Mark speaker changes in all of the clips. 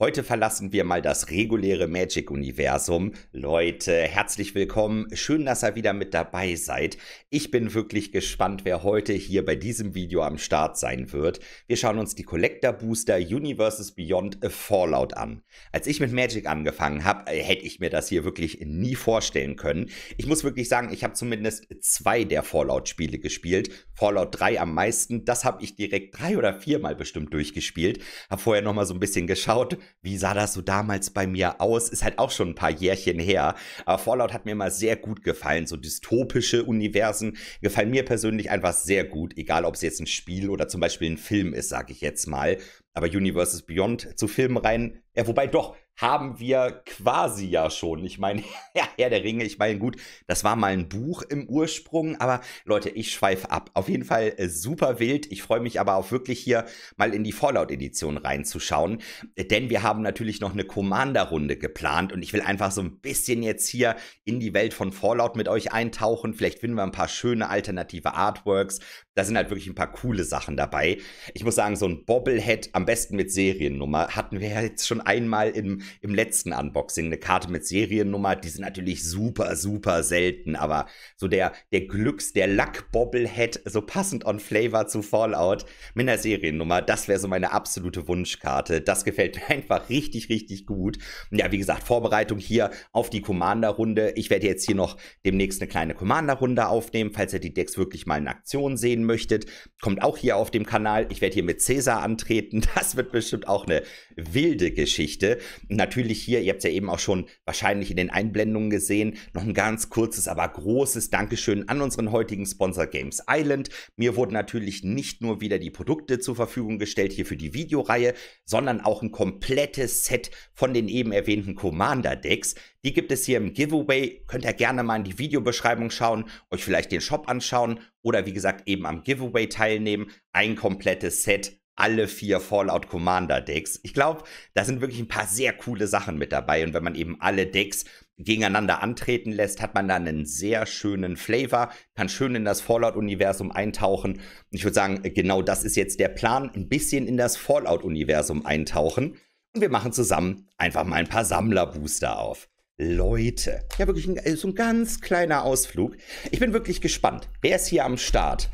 Speaker 1: Heute verlassen wir mal das reguläre Magic-Universum. Leute, herzlich willkommen. Schön, dass ihr wieder mit dabei seid. Ich bin wirklich gespannt, wer heute hier bei diesem Video am Start sein wird. Wir schauen uns die Collector Booster Universes Beyond A Fallout an. Als ich mit Magic angefangen habe, äh, hätte ich mir das hier wirklich nie vorstellen können. Ich muss wirklich sagen, ich habe zumindest zwei der Fallout-Spiele gespielt. Fallout 3 am meisten. Das habe ich direkt drei oder viermal bestimmt durchgespielt. Habe vorher nochmal so ein bisschen geschaut wie sah das so damals bei mir aus? Ist halt auch schon ein paar Jährchen her. Aber Fallout hat mir immer sehr gut gefallen. So dystopische Universen gefallen mir persönlich einfach sehr gut, egal ob es jetzt ein Spiel oder zum Beispiel ein Film ist, sage ich jetzt mal. Aber Universes Beyond zu Filmen rein, ja, wobei doch, haben wir quasi ja schon. Ich meine, ja, Herr der Ringe, ich meine, gut, das war mal ein Buch im Ursprung, aber Leute, ich schweife ab. Auf jeden Fall äh, super wild. Ich freue mich aber auch wirklich hier mal in die Fallout-Edition reinzuschauen, äh, denn wir haben natürlich noch eine Commander-Runde geplant und ich will einfach so ein bisschen jetzt hier in die Welt von Fallout mit euch eintauchen. Vielleicht finden wir ein paar schöne alternative Artworks. Da sind halt wirklich ein paar coole Sachen dabei. Ich muss sagen, so ein Bobblehead, am besten mit Seriennummer, hatten wir jetzt schon einmal im im letzten Unboxing eine Karte mit Seriennummer. Die sind natürlich super, super selten, aber so der, der Glücks-, der Lack-Bobblehead, so passend on Flavor zu Fallout mit einer Seriennummer, das wäre so meine absolute Wunschkarte. Das gefällt mir einfach richtig, richtig gut. Ja, wie gesagt, Vorbereitung hier auf die Commander-Runde. Ich werde jetzt hier noch demnächst eine kleine Commander-Runde aufnehmen, falls ihr die Decks wirklich mal in Aktion sehen möchtet. Kommt auch hier auf dem Kanal. Ich werde hier mit Cäsar antreten. Das wird bestimmt auch eine wilde Geschichte natürlich hier, ihr habt es ja eben auch schon wahrscheinlich in den Einblendungen gesehen, noch ein ganz kurzes, aber großes Dankeschön an unseren heutigen Sponsor Games Island. Mir wurden natürlich nicht nur wieder die Produkte zur Verfügung gestellt hier für die Videoreihe, sondern auch ein komplettes Set von den eben erwähnten Commander Decks. Die gibt es hier im Giveaway. Könnt ihr gerne mal in die Videobeschreibung schauen, euch vielleicht den Shop anschauen oder wie gesagt eben am Giveaway teilnehmen. Ein komplettes Set alle vier Fallout Commander Decks. Ich glaube, da sind wirklich ein paar sehr coole Sachen mit dabei. Und wenn man eben alle Decks gegeneinander antreten lässt, hat man da einen sehr schönen Flavor, kann schön in das Fallout-Universum eintauchen. Ich würde sagen, genau das ist jetzt der Plan, ein bisschen in das Fallout-Universum eintauchen. Und wir machen zusammen einfach mal ein paar Sammlerbooster auf. Leute, ja wirklich ein, äh, so ein ganz kleiner Ausflug. Ich bin wirklich gespannt. Wer ist hier am Start?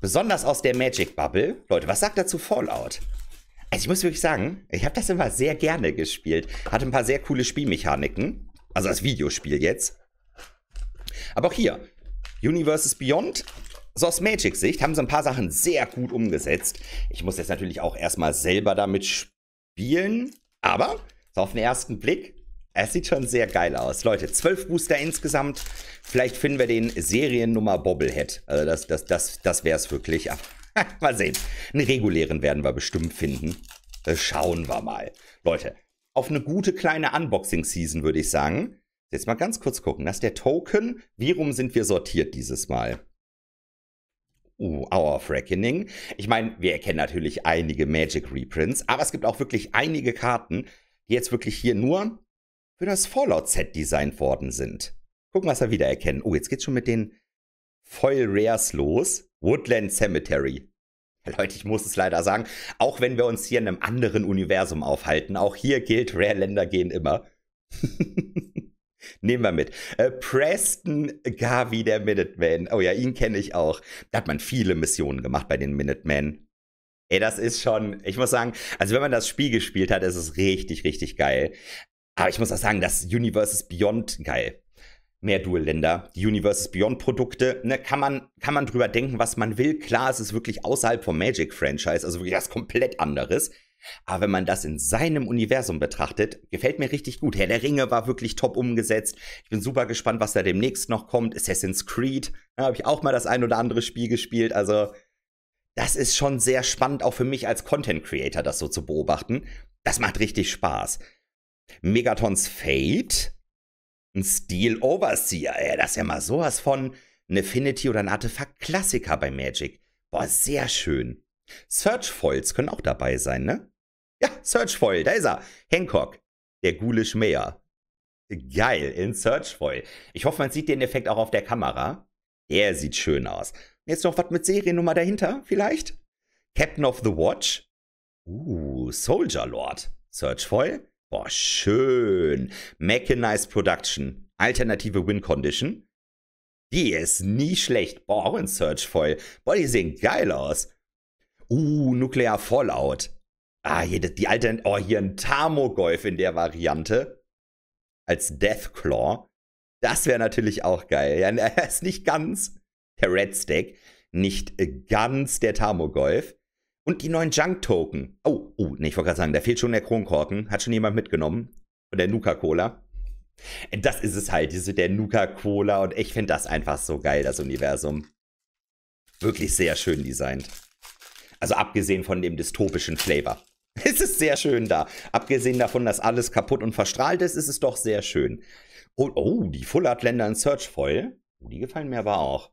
Speaker 1: Besonders aus der Magic Bubble. Leute, was sagt dazu Fallout? Also ich muss wirklich sagen, ich habe das immer sehr gerne gespielt. Hatte ein paar sehr coole Spielmechaniken. Also das Videospiel jetzt. Aber auch hier, Universes Beyond, so aus Magic-Sicht, haben sie ein paar Sachen sehr gut umgesetzt. Ich muss jetzt natürlich auch erstmal selber damit spielen. Aber so auf den ersten Blick es sieht schon sehr geil aus. Leute, zwölf Booster insgesamt. Vielleicht finden wir den Seriennummer Bobblehead. Also das, das, das, das wäre es wirklich. mal sehen. Einen regulären werden wir bestimmt finden. Äh, schauen wir mal. Leute, auf eine gute kleine Unboxing-Season würde ich sagen. Jetzt mal ganz kurz gucken. Das ist der Token. Wie rum sind wir sortiert dieses Mal? Uh, Hour of Reckoning. Ich meine, wir erkennen natürlich einige Magic Reprints, aber es gibt auch wirklich einige Karten, die jetzt wirklich hier nur für das Fallout-Set designt worden sind. Gucken, was wir wiedererkennen. Oh, jetzt geht's schon mit den Foil Rares los. Woodland Cemetery. Leute, ich muss es leider sagen, auch wenn wir uns hier in einem anderen Universum aufhalten, auch hier gilt, Rare-Länder gehen immer. Nehmen wir mit. Äh, Preston Gavi, der Minuteman. Oh ja, ihn kenne ich auch. Da hat man viele Missionen gemacht bei den Minutemen. Ey, das ist schon, ich muss sagen, also wenn man das Spiel gespielt hat, ist es richtig, richtig geil. Aber ich muss auch sagen, das Universe ist Beyond geil. Mehr duel länder die Universes Beyond-Produkte, ne, kann man, kann man drüber denken, was man will. Klar, es ist wirklich außerhalb vom Magic-Franchise, also wirklich was komplett anderes. Aber wenn man das in seinem Universum betrachtet, gefällt mir richtig gut. Herr der Ringe war wirklich top umgesetzt. Ich bin super gespannt, was da demnächst noch kommt. Assassin's Creed, da habe ich auch mal das ein oder andere Spiel gespielt. Also, das ist schon sehr spannend, auch für mich als Content Creator, das so zu beobachten. Das macht richtig Spaß. Megatons Fate, ein Steel Overseer, ey, das ist ja mal sowas von ein Affinity oder ein Artefakt-Klassiker bei Magic. Boah, sehr schön. Search Foils können auch dabei sein, ne? Ja, Search Foil, da ist er. Hancock, der Ghoulish Mayor. Geil, in Search Foil. Ich hoffe, man sieht den Effekt auch auf der Kamera. Der sieht schön aus. Jetzt noch was mit Seriennummer dahinter, vielleicht? Captain of the Watch. Uh, Soldier Lord. Search Foil. Boah, schön. Mechanized Production. Alternative Win Condition. Die ist nie schlecht. Boah, auch in Search voll. Boah, die sehen geil aus. Uh, Nuklear Fallout. Ah, hier die alte. Oh, hier ein Tamogolf in der Variante. Als Deathclaw. Das wäre natürlich auch geil. Ja, er ist nicht ganz der Red Stack. Nicht ganz der Tamogolf. Und die neuen Junk-Token. Oh, oh, nee, ich wollte gerade sagen, da fehlt schon der Kronkorken. Hat schon jemand mitgenommen. Und der Nuka-Cola. Das ist es halt, diese der Nuka-Cola. Und ich finde das einfach so geil, das Universum. Wirklich sehr schön designt. Also abgesehen von dem dystopischen Flavor. Es ist sehr schön da. Abgesehen davon, dass alles kaputt und verstrahlt ist, ist es doch sehr schön. Oh, oh die Full Art Länder in Search voll. Oh, die gefallen mir aber auch.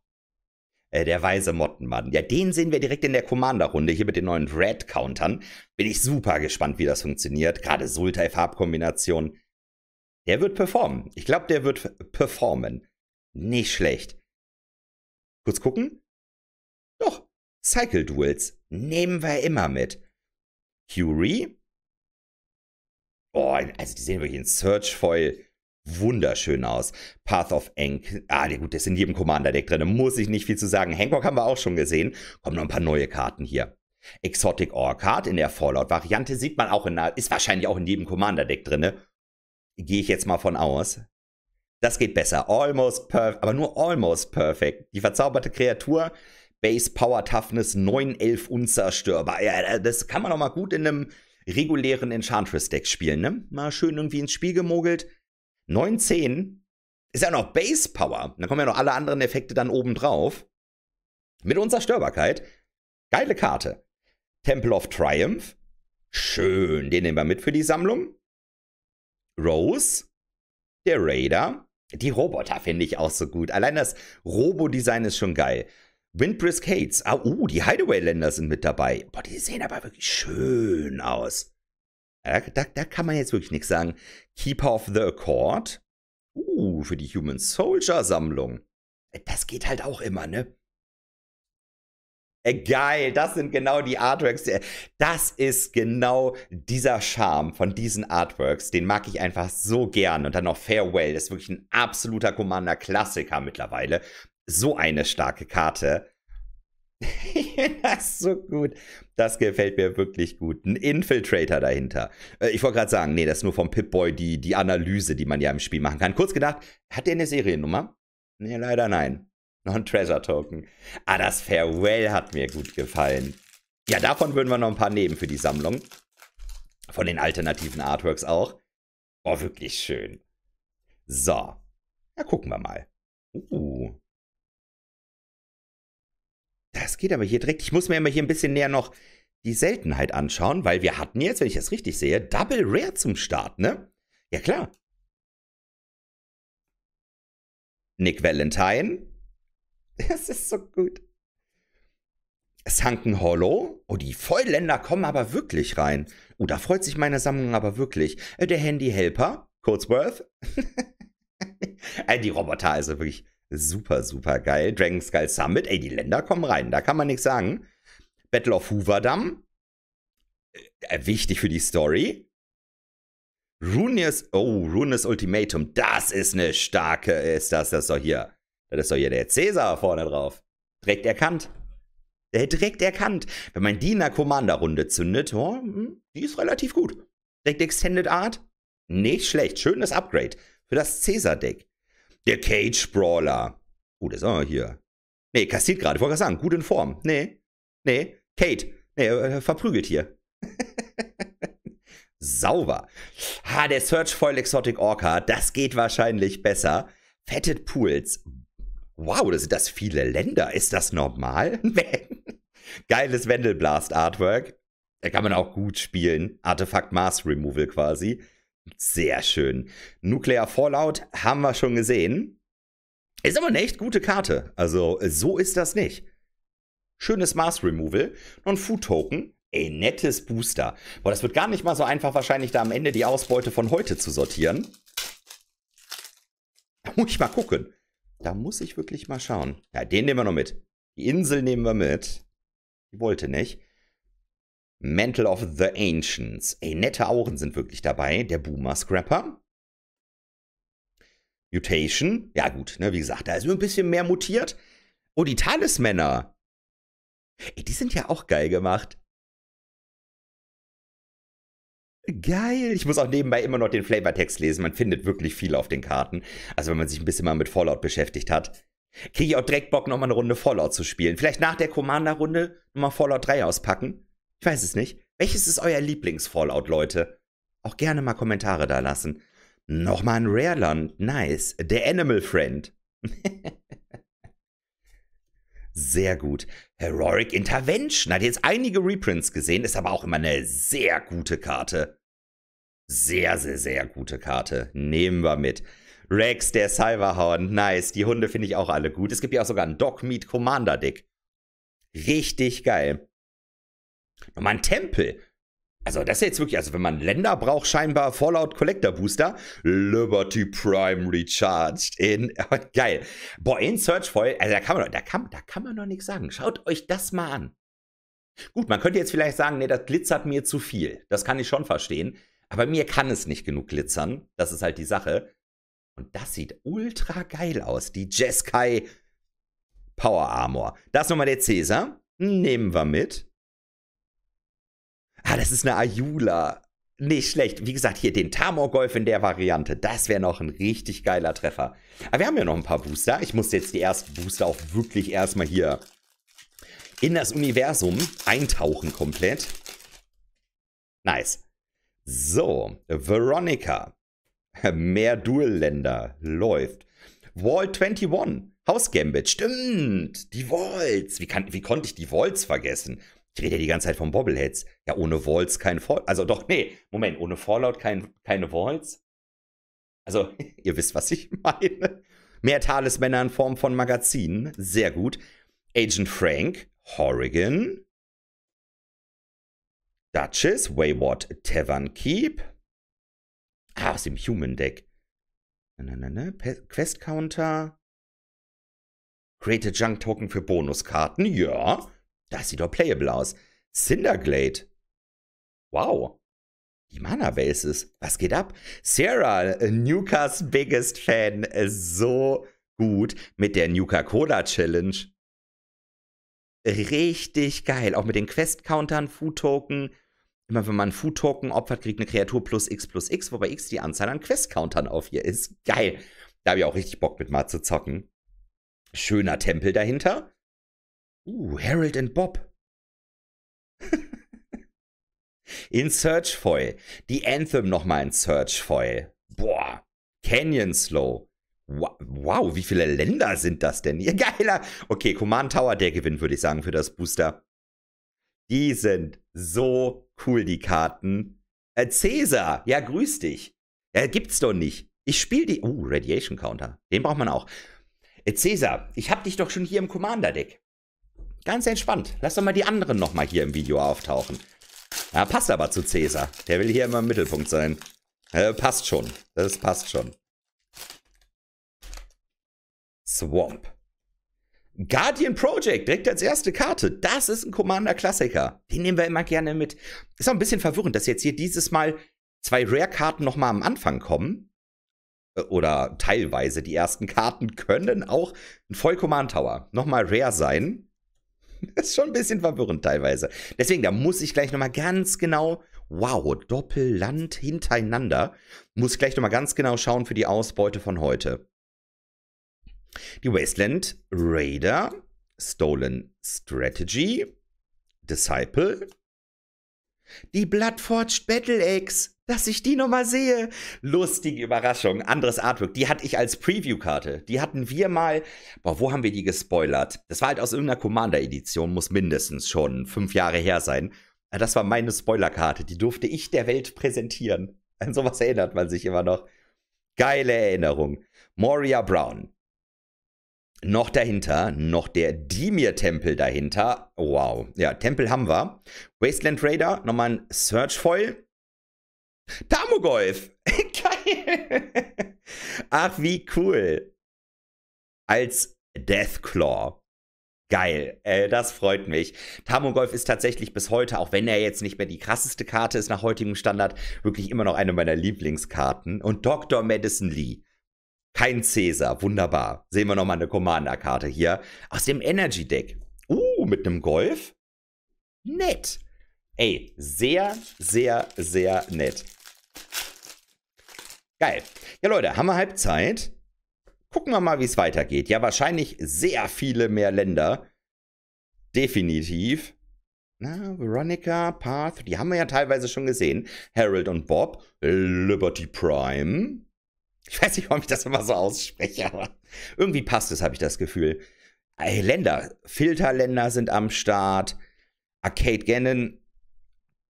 Speaker 1: Äh, der weise Mottenmann. Ja, den sehen wir direkt in der Commander-Runde hier mit den neuen Red-Countern. Bin ich super gespannt, wie das funktioniert. Gerade Sultai-Farbkombination. Der wird performen. Ich glaube, der wird performen. Nicht schlecht. Kurz gucken. Doch, Cycle Duels. Nehmen wir immer mit. Curie. Oh, also die sehen wir hier in Search Foil wunderschön aus. Path of Enk, ah, gut, das ist in jedem Commander-Deck drin, da muss ich nicht viel zu sagen. Hancock haben wir auch schon gesehen. Kommen noch ein paar neue Karten hier. Exotic Orchard in der Fallout-Variante sieht man auch in, ist wahrscheinlich auch in jedem Commander-Deck drin. Ne? Gehe ich jetzt mal von aus. Das geht besser. Almost perfect, aber nur almost perfect. Die verzauberte Kreatur, Base Power Toughness 9, 11 unzerstörbar. Ja, das kann man auch mal gut in einem regulären Enchantress-Deck spielen, ne? Mal schön irgendwie ins Spiel gemogelt. 910 ist ja noch Base Power. Dann kommen ja noch alle anderen Effekte dann oben drauf. Mit Unzerstörbarkeit. Geile Karte. Temple of Triumph. Schön, den nehmen wir mit für die Sammlung. Rose. Der Raider. Die Roboter finde ich auch so gut. Allein das Robo-Design ist schon geil. Windbrisk Hates. Ah, uh, die Hideaway-Länder sind mit dabei. Boah, die sehen aber wirklich schön aus. Da, da, da kann man jetzt wirklich nichts sagen. Keeper of the Accord. Uh, für die Human Soldier Sammlung. Das geht halt auch immer, ne? Äh, geil, das sind genau die Artworks. Äh, das ist genau dieser Charme von diesen Artworks. Den mag ich einfach so gern. Und dann noch Farewell Das ist wirklich ein absoluter Commander-Klassiker mittlerweile. So eine starke Karte. das ist so gut. Das gefällt mir wirklich gut. Ein Infiltrator dahinter. Äh, ich wollte gerade sagen, nee, das ist nur vom Pip-Boy die, die Analyse, die man ja im Spiel machen kann. Kurz gedacht, hat der eine Seriennummer? Nee, leider nein. Noch ein Treasure-Token. Ah, das Farewell hat mir gut gefallen. Ja, davon würden wir noch ein paar nehmen für die Sammlung. Von den alternativen Artworks auch. Oh, wirklich schön. So. Ja, gucken wir mal. Uh, das geht aber hier direkt. Ich muss mir immer hier ein bisschen näher noch die Seltenheit anschauen, weil wir hatten jetzt, wenn ich das richtig sehe, Double Rare zum Start, ne? Ja, klar. Nick Valentine. Das ist so gut. Sunken Hollow. Oh, die Vollländer kommen aber wirklich rein. Oh, da freut sich meine Sammlung aber wirklich. Äh, der Handy Helper, Coatsworth. Äh, die Roboter, also wirklich Super, super geil. Dragon Skull Summit, ey, die Länder kommen rein, da kann man nichts sagen. Battle of Hooverdam, äh, wichtig für die Story. Runius, oh, Runius Ultimatum, das ist eine starke, äh, ist das, das doch hier, das ist doch hier der Cäsar vorne drauf. Direkt erkannt. Der hat direkt erkannt. Wenn man die in der Commander-Runde zündet, oh, hm, die ist relativ gut. Direkt Extended Art, nicht schlecht, schönes Upgrade für das Cäsar-Deck. Der Cage Brawler. Gut, das ist auch hier. Nee, kassiert gerade. Ich Wollte gerade sagen, gut in Form. Nee. Nee. Kate. Nee, äh, verprügelt hier. Sauber. Ha, der Search Foil Exotic Orca. Das geht wahrscheinlich besser. Fetted Pools. Wow, das sind das viele Länder. Ist das normal? Geiles Wendelblast Artwork. Da kann man auch gut spielen. Artefakt Mars Removal quasi. Sehr schön. Nuclear Fallout haben wir schon gesehen. Ist aber eine echt gute Karte. Also, so ist das nicht. Schönes Mars Removal und Food Token. Ey, nettes Booster. Boah, das wird gar nicht mal so einfach, wahrscheinlich da am Ende die Ausbeute von heute zu sortieren. Da muss ich mal gucken. Da muss ich wirklich mal schauen. Ja, den nehmen wir noch mit. Die Insel nehmen wir mit. Die wollte nicht. Mantle of the Ancients. Ey, nette Auren sind wirklich dabei. Der Boomer Scrapper. Mutation. Ja, gut, ne, wie gesagt, da ist ein bisschen mehr mutiert. Oh, die Talismänner. Ey, die sind ja auch geil gemacht. Geil. Ich muss auch nebenbei immer noch den Flavortext lesen. Man findet wirklich viel auf den Karten. Also, wenn man sich ein bisschen mal mit Fallout beschäftigt hat, kriege ich auch direkt Bock, nochmal eine Runde Fallout zu spielen. Vielleicht nach der Commander-Runde nochmal Fallout 3 auspacken. Ich weiß es nicht. Welches ist euer Lieblings-Fallout, Leute? Auch gerne mal Kommentare da lassen. Nochmal ein Rareland. Nice. Der Animal Friend. sehr gut. Heroic Intervention. Hat jetzt einige Reprints gesehen, ist aber auch immer eine sehr gute Karte. Sehr, sehr, sehr gute Karte. Nehmen wir mit. Rex, der Cyberhound. Nice. Die Hunde finde ich auch alle gut. Es gibt ja auch sogar ein Dog Meat Commander Dick. Richtig geil. Nochmal ein Tempel. Also das ist jetzt wirklich, also wenn man Länder braucht, scheinbar Fallout Collector Booster, Liberty Prime Recharged in, geil. Boah, in Search Foil, also da kann man, da kann, da kann man noch nichts sagen. Schaut euch das mal an. Gut, man könnte jetzt vielleicht sagen, nee, das glitzert mir zu viel. Das kann ich schon verstehen. Aber mir kann es nicht genug glitzern. Das ist halt die Sache. Und das sieht ultra geil aus. Die Jeskai Power Armor. Das ist nochmal der Caesar. Nehmen wir mit. Ah, das ist eine Ayula. Nicht schlecht. Wie gesagt, hier den Tamorgolf in der Variante. Das wäre noch ein richtig geiler Treffer. Aber wir haben ja noch ein paar Booster. Ich muss jetzt die ersten Booster auch wirklich erstmal hier in das Universum eintauchen komplett. Nice. So, Veronica. Mehr Duelländer läuft. Wall 21. House Gambit. Stimmt. Die Walls. Wie, kann, wie konnte ich die Walls vergessen? Ich rede ja die ganze Zeit von Bobbleheads. Ja, ohne Walls kein Fallout. Also doch, nee, Moment, ohne Fallout kein, keine Walls. Also, ihr wisst, was ich meine. Mehr Talismänner in Form von Magazinen. Sehr gut. Agent Frank, Horrigan. Duchess, Wayward Tavern Keep. Ah, aus dem Human Deck. Na, na, na, Quest Counter. Create a Junk Token für Bonuskarten. Ja. Das sieht doch playable aus. Cinderglade. Wow. Die Mana Bases. Was geht ab? Sarah, äh, Nukas biggest fan. Äh, so gut mit der Nuka Cola Challenge. Richtig geil. Auch mit den Quest-Countern, Food-Token. Immer wenn man Food-Token opfert, kriegt eine Kreatur plus X plus X, wobei X die Anzahl an Quest-Countern auf ihr ist. Geil. Da habe ich auch richtig Bock mit mal zu zocken. Schöner Tempel dahinter. Uh, Harold and Bob. in Search Foil. Die Anthem nochmal in Search Foil. Boah. Canyon Slow. Wow, wie viele Länder sind das denn? hier? geiler. Okay, Command Tower, der gewinnt, würde ich sagen, für das Booster. Die sind so cool, die Karten. Äh, Cäsar, ja, grüß dich. Äh, gibt's doch nicht. Ich spiele die. Uh, Radiation Counter. Den braucht man auch. Äh, Cäsar, ich hab dich doch schon hier im Commander-Deck. Ganz entspannt. Lass doch mal die anderen nochmal hier im Video auftauchen. Ja, passt aber zu Cäsar. Der will hier immer im Mittelpunkt sein. Äh, passt schon. Das passt schon. Swamp. Guardian Project, direkt als erste Karte. Das ist ein Commander-Klassiker. Den nehmen wir immer gerne mit. Ist auch ein bisschen verwirrend, dass jetzt hier dieses Mal zwei Rare-Karten nochmal am Anfang kommen. Äh, oder teilweise die ersten Karten können auch ein voll command Tower nochmal Rare sein. Das ist schon ein bisschen verwirrend teilweise. Deswegen, da muss ich gleich nochmal ganz genau, wow, Doppelland hintereinander, muss ich gleich nochmal ganz genau schauen für die Ausbeute von heute. Die Wasteland Raider, Stolen Strategy, Disciple, die Bloodforged Battle Axe dass ich die nochmal sehe. Lustige Überraschung, anderes Artwork. Die hatte ich als Preview-Karte. Die hatten wir mal, boah, wo haben wir die gespoilert? Das war halt aus irgendeiner Commander-Edition, muss mindestens schon fünf Jahre her sein. Ah, das war meine Spoiler-Karte. die durfte ich der Welt präsentieren. An sowas erinnert man sich immer noch. Geile Erinnerung. Moria Brown. Noch dahinter, noch der Dimir-Tempel dahinter. Wow. Ja, Tempel haben wir. Wasteland Raider, nochmal ein Search-Foil Tamogolf! Geil! Ach, wie cool. Als Deathclaw. Geil, äh, das freut mich. Tamogolf ist tatsächlich bis heute, auch wenn er jetzt nicht mehr die krasseste Karte ist nach heutigem Standard, wirklich immer noch eine meiner Lieblingskarten. Und Dr. Madison Lee. Kein Cäsar, wunderbar. Sehen wir nochmal eine Commander-Karte hier. Aus dem Energy Deck. Uh, mit einem Golf? Nett. Ey, sehr, sehr, sehr nett. Geil. Ja, Leute, haben wir Halbzeit. Gucken wir mal, wie es weitergeht. Ja, wahrscheinlich sehr viele mehr Länder. Definitiv. Na, Veronica, Path, die haben wir ja teilweise schon gesehen. Harold und Bob, Liberty Prime. Ich weiß nicht, warum ich das immer so ausspreche, aber irgendwie passt es, habe ich das Gefühl. Länder, Filterländer sind am Start. Arcade Gannon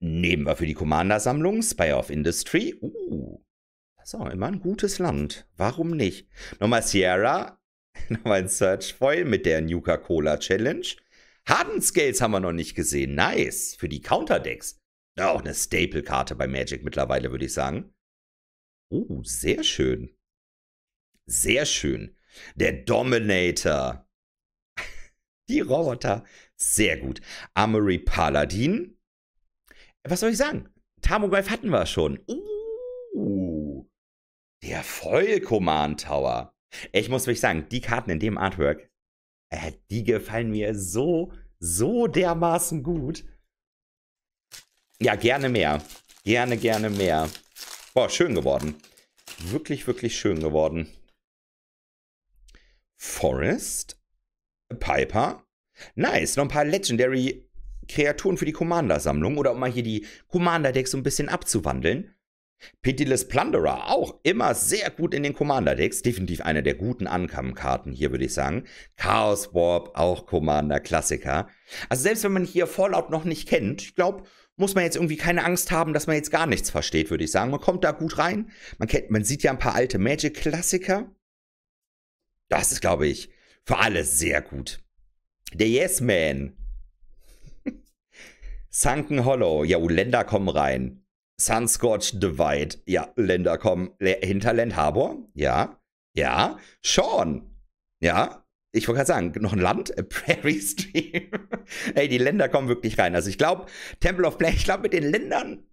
Speaker 1: nehmen wir für die Commander-Sammlung. Spire of Industry. Uh, so, immer ein gutes Land. Warum nicht? Nochmal Sierra. Nochmal ein Search Foil mit der Nuka Cola Challenge. Harden Scales haben wir noch nicht gesehen. Nice. Für die Counterdecks. Auch eine Staple-Karte bei Magic mittlerweile, würde ich sagen. Oh, sehr schön. Sehr schön. Der Dominator. Die Roboter. Sehr gut. Armory Paladin. Was soll ich sagen? Tamogoyf hatten wir schon. Uh, der Vollcommand Tower. Ich muss wirklich sagen, die Karten in dem Artwork, äh, die gefallen mir so, so dermaßen gut. Ja, gerne mehr. Gerne, gerne mehr. Boah, schön geworden. Wirklich, wirklich schön geworden. Forest. Piper. Nice. Noch ein paar Legendary Kreaturen für die Commander-Sammlung. Oder um mal hier die Commander-Decks so ein bisschen abzuwandeln. Pitiless Plunderer auch immer sehr gut in den Commander-Decks. Definitiv eine der guten Ankam-Karten hier, würde ich sagen. Chaos Warp, auch Commander-Klassiker. Also selbst wenn man hier Fallout noch nicht kennt, ich glaube, muss man jetzt irgendwie keine Angst haben, dass man jetzt gar nichts versteht, würde ich sagen. Man kommt da gut rein. Man, kennt, man sieht ja ein paar alte Magic-Klassiker. Das ist, glaube ich, für alle sehr gut. Der Yes Man. Sunken Hollow. Ja, Uländer kommen rein. Sunscorch Divide. Ja, Länder kommen. Hinterland Harbor. Ja. Ja. Sean. Ja. Ich wollte gerade sagen, noch ein Land? A Prairie Stream. Ey, die Länder kommen wirklich rein. Also ich glaube, Temple of Play, ich glaube mit den Ländern.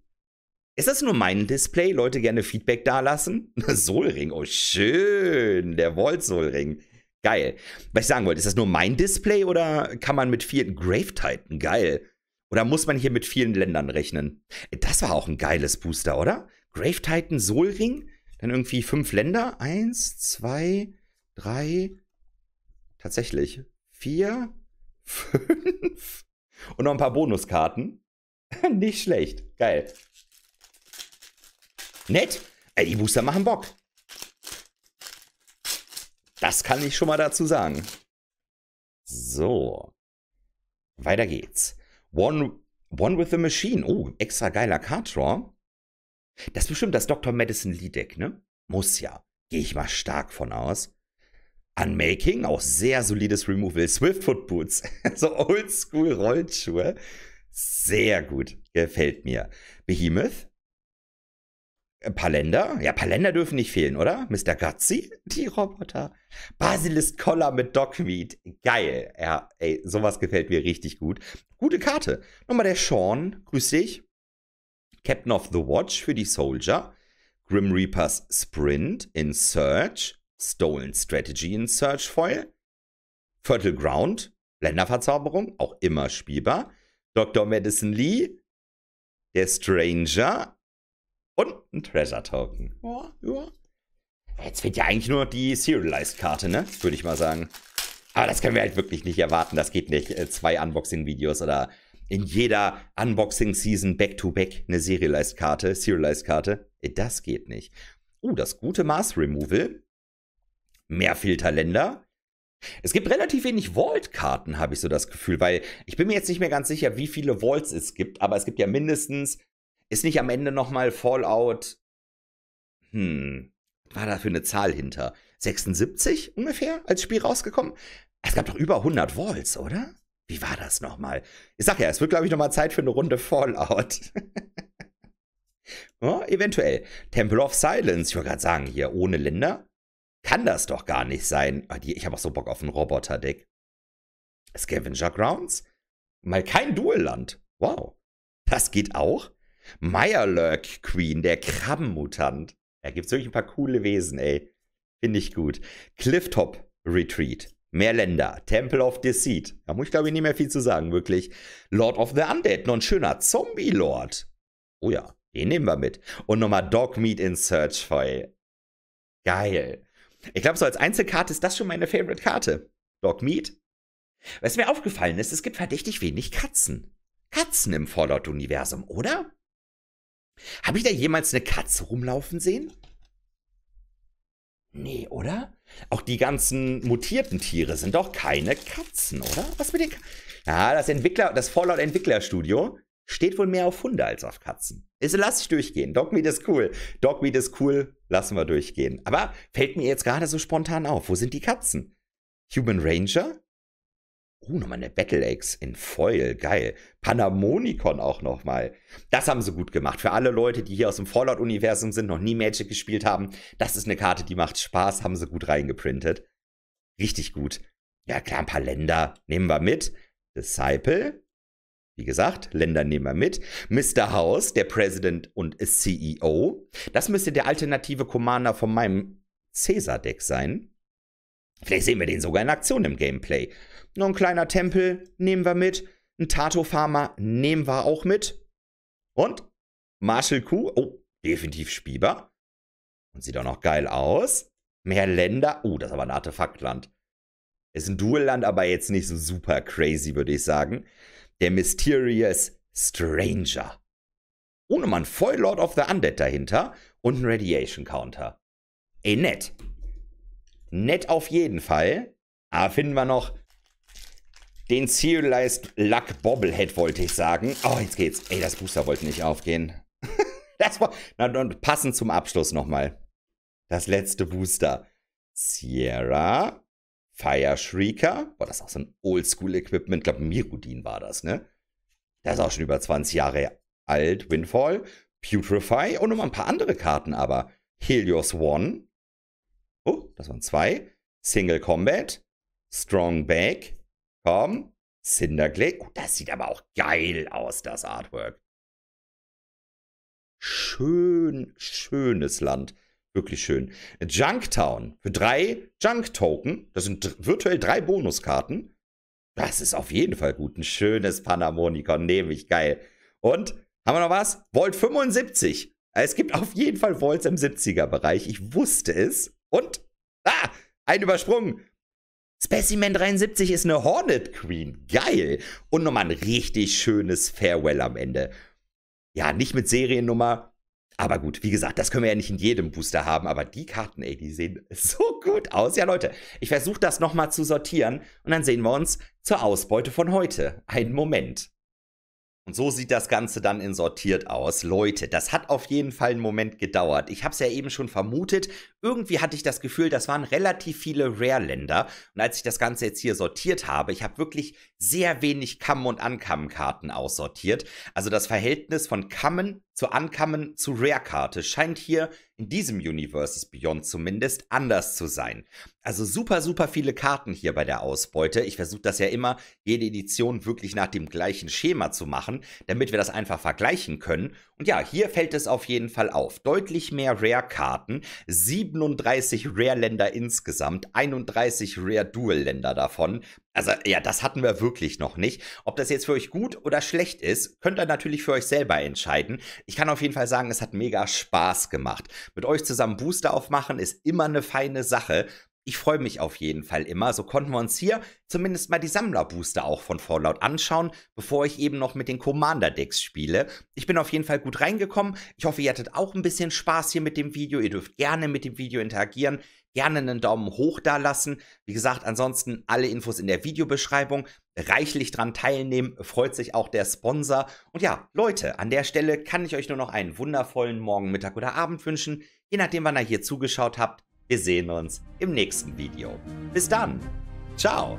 Speaker 1: Ist das nur mein Display? Leute gerne Feedback dalassen? Solring, oh schön. Der Volt Solring. Geil. Was ich sagen wollte, ist das nur mein Display oder kann man mit vier Grave Titan? Geil. Oder muss man hier mit vielen Ländern rechnen? Das war auch ein geiles Booster, oder? Grave Titan, Soul Ring, dann irgendwie fünf Länder. Eins, zwei, drei, tatsächlich vier, fünf und noch ein paar Bonuskarten. Nicht schlecht, geil. Nett, Ey, die Booster machen Bock. Das kann ich schon mal dazu sagen. So, weiter geht's. One, One with the Machine. Oh, extra geiler Card-Draw. Das ist bestimmt das Dr. Madison Lee Deck, ne? Muss ja. Gehe ich mal stark von aus. Unmaking, auch sehr solides Removal. Swiftfoot Boots, so oldschool Rollschuhe. Sehr gut, gefällt mir. Behemoth, äh, Palender? Ja, Palender dürfen nicht fehlen, oder? Mr. Gazzi? Die Roboter. Basilisk Collar mit Dogmeat. Geil. Ja, ey, sowas gefällt mir richtig gut. Gute Karte. Nochmal der Sean. Grüß dich. Captain of the Watch für die Soldier. Grim Reapers Sprint in Search. Stolen Strategy in Search Foil. Fertile Ground. Länderverzauberung. Auch immer spielbar. Dr. Madison Lee. Der Stranger und ein Treasure Token. Ja, ja. Jetzt fehlt ja eigentlich nur die Serialized-Karte, ne? Würde ich mal sagen. Aber das können wir halt wirklich nicht erwarten. Das geht nicht. Äh, zwei Unboxing-Videos oder in jeder Unboxing-Season back-to-back eine Serialized-Karte. Serialized-Karte. Äh, das geht nicht. Uh, das gute Maß-Removal. Mehr Filterländer. Es gibt relativ wenig Vault-Karten, habe ich so das Gefühl, weil ich bin mir jetzt nicht mehr ganz sicher, wie viele Vaults es gibt, aber es gibt ja mindestens ist nicht am Ende nochmal Fallout. Hm, war da für eine Zahl hinter? 76 ungefähr als Spiel rausgekommen? Es gab doch über 100 Walls, oder? Wie war das nochmal? Ich sag ja, es wird, glaube ich, nochmal Zeit für eine Runde Fallout. oh, eventuell. Temple of Silence, ich wollte gerade sagen, hier ohne Länder. Kann das doch gar nicht sein. Ah, ich habe auch so Bock auf ein Roboter-Deck. Scavenger Grounds? Mal kein Duelland. Wow. Das geht auch. Meyerlurk Queen, der Krabbenmutant. Da gibt es wirklich ein paar coole Wesen, ey. Finde ich gut. Clifftop Retreat. Mehr Länder. Temple of Deceit. Da muss ich glaube ich nicht mehr viel zu sagen, wirklich. Lord of the Undead. Noch ein schöner Zombie-Lord. Oh ja, den nehmen wir mit. Und nochmal Dogmeat in Searchfire. Geil. Ich glaube, so als Einzelkarte ist das schon meine Favorite-Karte. Dogmeat. Was mir aufgefallen ist, es gibt verdächtig wenig Katzen. Katzen im Fallout-Universum, oder? Habe ich da jemals eine Katze rumlaufen sehen? Nee, oder? Auch die ganzen mutierten Tiere sind doch keine Katzen, oder? Was mit den Ka Ja, das Entwickler, das Fallout Entwicklerstudio steht wohl mehr auf Hunde als auf Katzen. Ist, lass ich durchgehen. Dogmeat ist cool. Dogmeat ist cool. Lassen wir durchgehen. Aber fällt mir jetzt gerade so spontan auf. Wo sind die Katzen? Human Ranger? Oh, nochmal eine Battle Axe in Foil, geil. Panamonikon auch nochmal. Das haben sie gut gemacht. Für alle Leute, die hier aus dem Fallout-Universum sind, noch nie Magic gespielt haben, das ist eine Karte, die macht Spaß, haben sie gut reingeprintet. Richtig gut. Ja, klar, ein paar Länder nehmen wir mit. Disciple, wie gesagt, Länder nehmen wir mit. Mr. House, der President und CEO. Das müsste der alternative Commander von meinem Caesar-Deck sein. Vielleicht sehen wir den sogar in Aktion im Gameplay. Noch ein kleiner Tempel nehmen wir mit. Ein Tato-Farmer nehmen wir auch mit. Und Marshall Q. Oh, definitiv spielbar. Und sieht auch noch geil aus. Mehr Länder. Oh, das ist aber ein Artefaktland. Ist ein Duelland, aber jetzt nicht so super crazy, würde ich sagen. Der Mysterious Stranger. Ohne Mann voll Lord of the Undead dahinter und ein Radiation Counter. Ey, nett. Nett auf jeden Fall. Aber ah, finden wir noch den Serialized Luck Bobblehead, wollte ich sagen. Oh, jetzt geht's. Ey, das Booster wollte nicht aufgehen. das war. Na, dann passend zum Abschluss nochmal. Das letzte Booster. Sierra. Fire Shrieker. Boah, das ist auch so ein Oldschool-Equipment. Ich glaube, Mirudin war das, ne? Das ist auch schon über 20 Jahre alt. Windfall. Putrefy und nochmal ein paar andere Karten aber. Helios One. Oh, das waren zwei. Single Combat. Strong Back. Komm. Cinderglade. Oh, das sieht aber auch geil aus, das Artwork. Schön, schönes Land. Wirklich schön. Junktown. Für drei Junk-Token. Das sind virtuell drei Bonuskarten. Das ist auf jeden Fall gut. Ein schönes Panamonikon. Nehme ich. Geil. Und haben wir noch was? Volt 75. Es gibt auf jeden Fall Volts im 70er-Bereich. Ich wusste es. Und? Ah! Ein Übersprung. Specimen 73 ist eine Hornet Queen. Geil. Und nochmal ein richtig schönes Farewell am Ende. Ja, nicht mit Seriennummer. Aber gut, wie gesagt, das können wir ja nicht in jedem Booster haben. Aber die Karten, ey, die sehen so gut aus. Ja, Leute, ich versuche das nochmal zu sortieren. Und dann sehen wir uns zur Ausbeute von heute. Einen Moment. Und so sieht das Ganze dann in sortiert aus. Leute, das hat auf jeden Fall einen Moment gedauert. Ich habe es ja eben schon vermutet irgendwie hatte ich das Gefühl, das waren relativ viele Rare-Länder. Und als ich das Ganze jetzt hier sortiert habe, ich habe wirklich sehr wenig Kamm- und Ankamm-Karten aussortiert. Also das Verhältnis von Kammen zu Ankammen zu Rare-Karte scheint hier in diesem Universes Beyond zumindest anders zu sein. Also super, super viele Karten hier bei der Ausbeute. Ich versuche das ja immer, jede Edition wirklich nach dem gleichen Schema zu machen, damit wir das einfach vergleichen können. Und ja, hier fällt es auf jeden Fall auf. Deutlich mehr Rare-Karten. 37 Rare-Länder insgesamt, 31 Rare-Dual-Länder davon. Also ja, das hatten wir wirklich noch nicht. Ob das jetzt für euch gut oder schlecht ist, könnt ihr natürlich für euch selber entscheiden. Ich kann auf jeden Fall sagen, es hat mega Spaß gemacht. Mit euch zusammen Booster aufmachen ist immer eine feine Sache ich freue mich auf jeden Fall immer. So konnten wir uns hier zumindest mal die Sammlerbooster auch von Fallout anschauen, bevor ich eben noch mit den Commander-Decks spiele. Ich bin auf jeden Fall gut reingekommen. Ich hoffe, ihr hattet auch ein bisschen Spaß hier mit dem Video. Ihr dürft gerne mit dem Video interagieren, gerne einen Daumen hoch da lassen. Wie gesagt, ansonsten alle Infos in der Videobeschreibung. Reichlich dran teilnehmen, freut sich auch der Sponsor. Und ja, Leute, an der Stelle kann ich euch nur noch einen wundervollen Morgen, Mittag oder Abend wünschen, je nachdem, wann ihr hier zugeschaut habt. Wir sehen uns im nächsten Video. Bis dann. Ciao.